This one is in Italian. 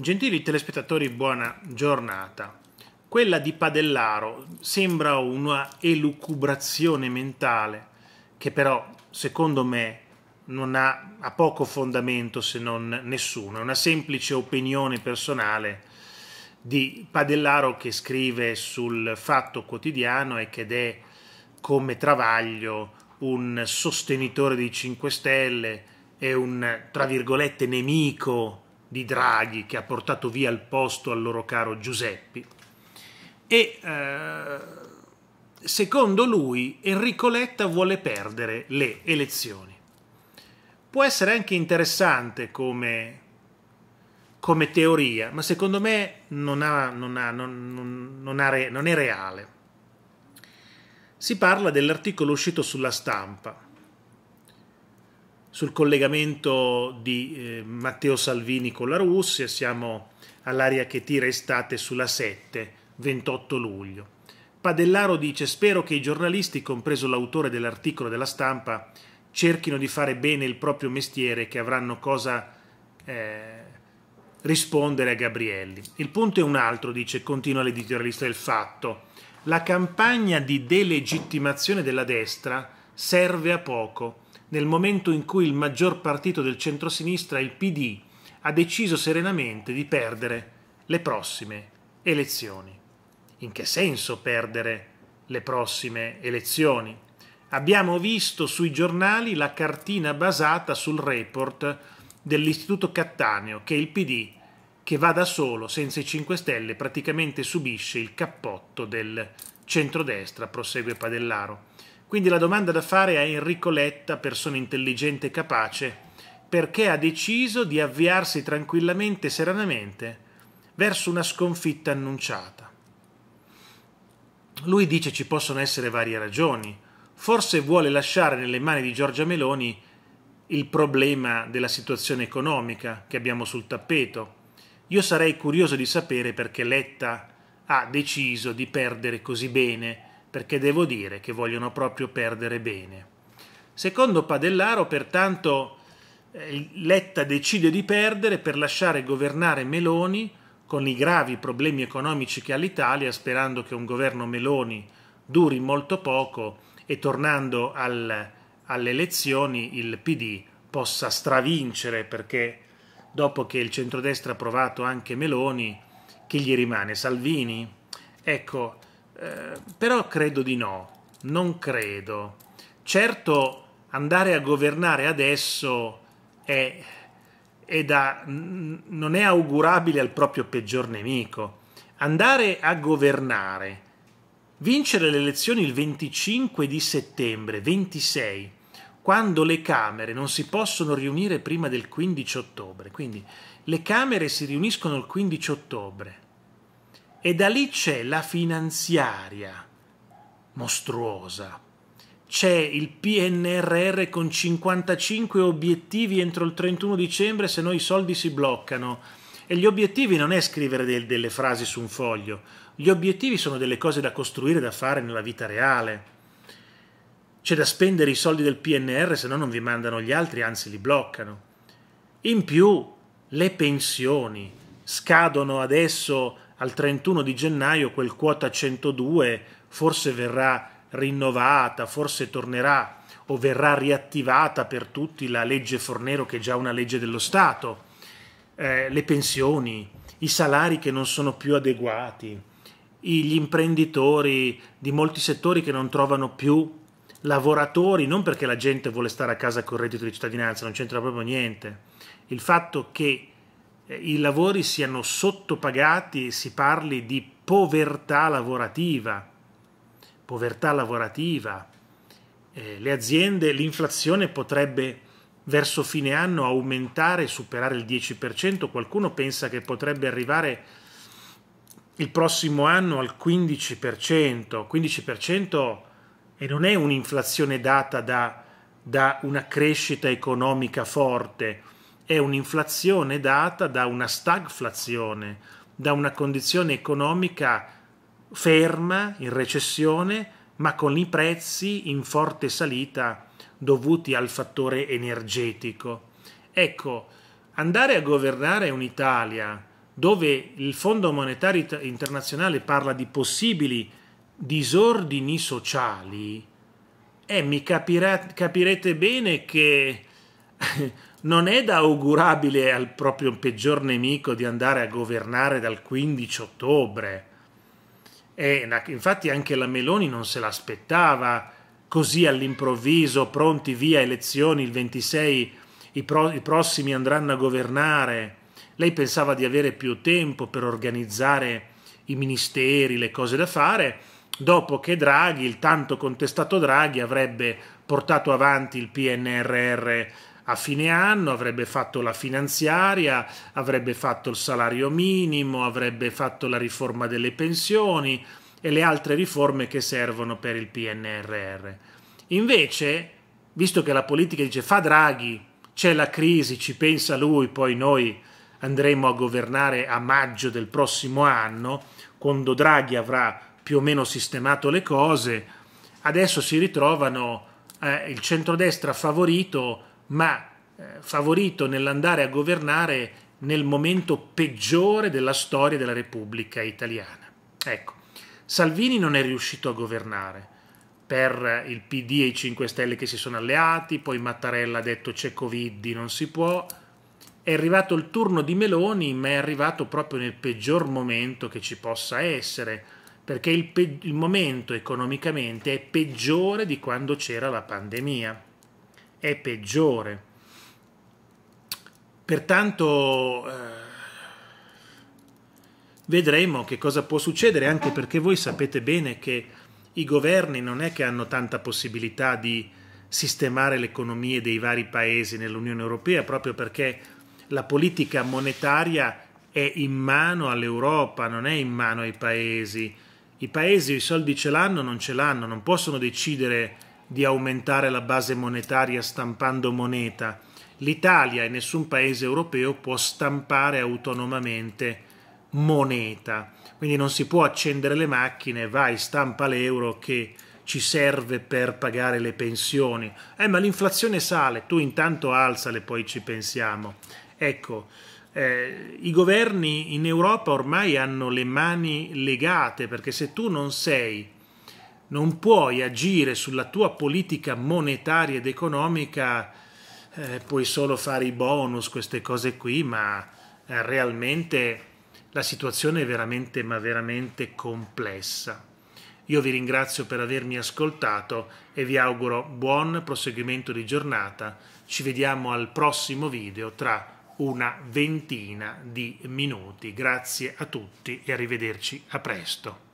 Gentili telespettatori, buona giornata. Quella di Padellaro sembra una elucubrazione mentale che però, secondo me, non ha, ha poco fondamento se non nessuno. È una semplice opinione personale di Padellaro che scrive sul Fatto Quotidiano e che è come Travaglio un sostenitore dei 5 Stelle e un, tra virgolette, nemico di Draghi che ha portato via il posto al loro caro Giuseppi. E eh, secondo lui Enrico Letta vuole perdere le elezioni. Può essere anche interessante come, come teoria, ma secondo me non, ha, non, ha, non, ha, non è reale. Si parla dell'articolo uscito sulla stampa sul collegamento di eh, Matteo Salvini con la Russia, siamo all'aria che tira estate sulla 7, 28 luglio. Padellaro dice spero che i giornalisti, compreso l'autore dell'articolo della stampa, cerchino di fare bene il proprio mestiere che avranno cosa eh, rispondere a Gabrielli. Il punto è un altro, dice, continua l'editorialista del fatto. La campagna di delegittimazione della destra serve a poco nel momento in cui il maggior partito del centrosinistra, il PD, ha deciso serenamente di perdere le prossime elezioni. In che senso perdere le prossime elezioni? Abbiamo visto sui giornali la cartina basata sul report dell'Istituto Cattaneo che il PD, che va da solo senza i 5 Stelle, praticamente subisce il cappotto del centrodestra, prosegue Padellaro. Quindi la domanda da fare a Enrico Letta, persona intelligente e capace, perché ha deciso di avviarsi tranquillamente e serenamente verso una sconfitta annunciata. Lui dice ci possono essere varie ragioni. Forse vuole lasciare nelle mani di Giorgia Meloni il problema della situazione economica che abbiamo sul tappeto. Io sarei curioso di sapere perché Letta ha deciso di perdere così bene perché devo dire che vogliono proprio perdere bene. Secondo Padellaro, pertanto, eh, Letta decide di perdere per lasciare governare Meloni con i gravi problemi economici che ha l'Italia, sperando che un governo Meloni duri molto poco e tornando al, alle elezioni il PD possa stravincere perché dopo che il centrodestra ha provato anche Meloni, chi gli rimane? Salvini? Ecco, eh, però credo di no, non credo. Certo, andare a governare adesso è, è da, non è augurabile al proprio peggior nemico. Andare a governare, vincere le elezioni il 25 di settembre, 26, quando le Camere non si possono riunire prima del 15 ottobre, quindi le Camere si riuniscono il 15 ottobre e da lì c'è la finanziaria mostruosa. C'è il PNRR con 55 obiettivi entro il 31 dicembre se no i soldi si bloccano. E gli obiettivi non è scrivere del, delle frasi su un foglio, gli obiettivi sono delle cose da costruire, da fare nella vita reale. C'è da spendere i soldi del PNR se no non vi mandano gli altri, anzi li bloccano. In più le pensioni scadono adesso al 31 di gennaio quel quota 102 forse verrà rinnovata, forse tornerà o verrà riattivata per tutti la legge Fornero che è già una legge dello Stato, eh, le pensioni, i salari che non sono più adeguati, gli imprenditori di molti settori che non trovano più lavoratori, non perché la gente vuole stare a casa con il reddito di cittadinanza, non c'entra proprio niente, il fatto che eh, i lavori siano sottopagati, si parli di povertà lavorativa, povertà lavorativa. Eh, le aziende, l'inflazione potrebbe verso fine anno aumentare, e superare il 10%, qualcuno pensa che potrebbe arrivare il prossimo anno al 15%, 15% e non è un'inflazione data da, da una crescita economica forte, è un'inflazione data da una stagflazione, da una condizione economica ferma, in recessione, ma con i prezzi in forte salita dovuti al fattore energetico. Ecco, andare a governare un'Italia dove il Fondo Monetario Internazionale parla di possibili disordini sociali, eh, mi capirà, capirete bene che non è da augurabile al proprio peggior nemico di andare a governare dal 15 ottobre. E infatti anche la Meloni non se l'aspettava così all'improvviso, pronti via elezioni il 26, i, pro, i prossimi andranno a governare. Lei pensava di avere più tempo per organizzare i ministeri, le cose da fare, dopo che Draghi, il tanto contestato Draghi, avrebbe portato avanti il PNRR a fine anno, avrebbe fatto la finanziaria, avrebbe fatto il salario minimo, avrebbe fatto la riforma delle pensioni e le altre riforme che servono per il PNRR. Invece, visto che la politica dice fa Draghi, c'è la crisi, ci pensa lui, poi noi andremo a governare a maggio del prossimo anno, quando Draghi avrà più o meno sistemato le cose, adesso si ritrovano eh, il centrodestra favorito ma eh, favorito nell'andare a governare nel momento peggiore della storia della Repubblica italiana. Ecco, Salvini non è riuscito a governare per il PD e i 5 Stelle che si sono alleati, poi Mattarella ha detto c'è Covid, non si può. È arrivato il turno di Meloni, ma è arrivato proprio nel peggior momento che ci possa essere, perché il, il momento economicamente è peggiore di quando c'era la pandemia è peggiore. Pertanto eh, vedremo che cosa può succedere, anche perché voi sapete bene che i governi non è che hanno tanta possibilità di sistemare le economie dei vari paesi nell'Unione Europea, proprio perché la politica monetaria è in mano all'Europa, non è in mano ai paesi. I paesi i soldi ce l'hanno, non ce l'hanno, non possono decidere di aumentare la base monetaria stampando moneta. L'Italia e nessun paese europeo può stampare autonomamente moneta, quindi non si può accendere le macchine, vai stampa l'euro che ci serve per pagare le pensioni. Eh, ma l'inflazione sale, tu intanto alzale, poi ci pensiamo. Ecco, eh, i governi in Europa ormai hanno le mani legate perché se tu non sei non puoi agire sulla tua politica monetaria ed economica, eh, puoi solo fare i bonus, queste cose qui, ma eh, realmente la situazione è veramente, ma veramente complessa. Io vi ringrazio per avermi ascoltato e vi auguro buon proseguimento di giornata. Ci vediamo al prossimo video tra una ventina di minuti. Grazie a tutti e arrivederci a presto.